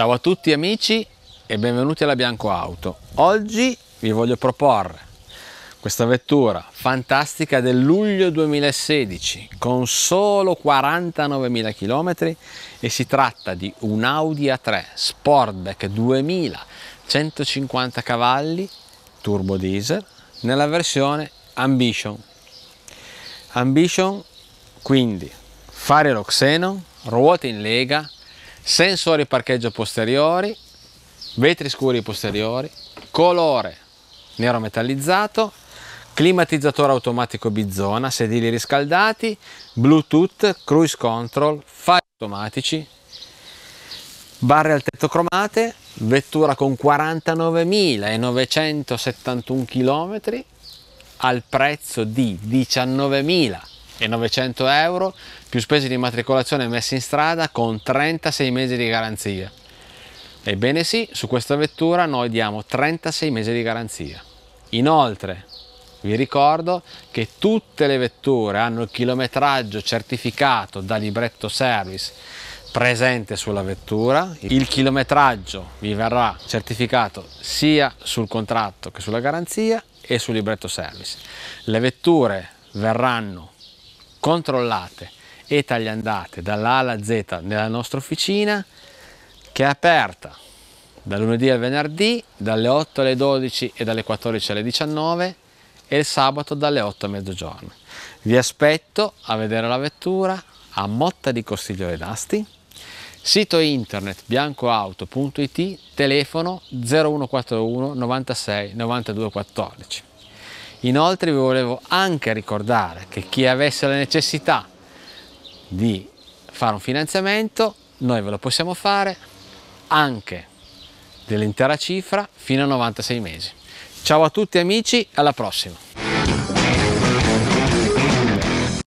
Ciao a tutti amici e benvenuti alla Bianco Auto. Oggi vi voglio proporre questa vettura fantastica del luglio 2016 con solo 49.000 km e si tratta di un Audi A3 Sportback 2150 cavalli turbo diesel nella versione Ambition. Ambition quindi fare lo xenon, ruote in lega, sensori parcheggio posteriori, vetri scuri posteriori, colore nero metallizzato, climatizzatore automatico bizona, sedili riscaldati, bluetooth, cruise control, fari automatici, barre al tetto cromate, vettura con 49.971 km al prezzo di 19.000 900 euro più spese di matricolazione messe in strada con 36 mesi di garanzia. Ebbene sì, su questa vettura noi diamo 36 mesi di garanzia. Inoltre vi ricordo che tutte le vetture hanno il chilometraggio certificato da libretto service presente sulla vettura, il chilometraggio vi verrà certificato sia sul contratto che sulla garanzia e sul libretto service. Le vetture verranno controllate e tagliandate dalla A alla Z nella nostra officina che è aperta da lunedì al venerdì dalle 8 alle 12 e dalle 14 alle 19 e il sabato dalle 8 a mezzogiorno. Vi aspetto a vedere la vettura a Motta di Costiglione d'Asti, sito internet biancoauto.it, telefono 0141 96 92 14. Inoltre vi volevo anche ricordare che chi avesse la necessità di fare un finanziamento, noi ve lo possiamo fare anche dell'intera cifra fino a 96 mesi. Ciao a tutti amici, alla prossima!